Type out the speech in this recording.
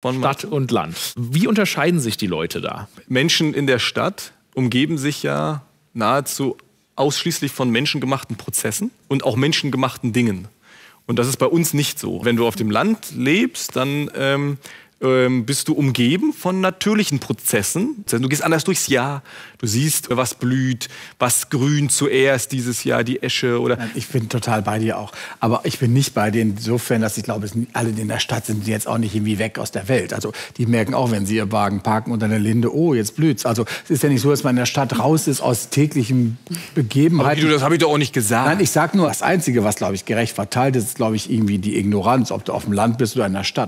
Von Stadt Martin? und Land. Wie unterscheiden sich die Leute da? Menschen in der Stadt umgeben sich ja nahezu ausschließlich von menschengemachten Prozessen und auch menschengemachten Dingen. Und das ist bei uns nicht so. Wenn du auf dem Land lebst, dann ähm, ähm, bist du umgeben von natürlichen Prozessen. Also du gehst anders durchs Jahr. Du siehst, was blüht, was grünt zuerst dieses Jahr, die Esche oder. Ich bin total bei dir auch. Aber ich bin nicht bei dir insofern, dass ich glaube, alle, die in der Stadt sind, sind jetzt auch nicht irgendwie weg aus der Welt. Also die merken auch, wenn sie ihr Wagen parken unter einer Linde, oh, jetzt blüht's. Also es ist ja nicht so, dass man in der Stadt raus ist aus täglichen Begebenheiten. Aber du, das habe ich doch auch nicht gesagt. Nein, ich sage nur, das Einzige, was, glaube ich, gerecht verteilt ist, ist, glaube ich, irgendwie die Ignoranz, ob du auf dem Land bist oder in der Stadt.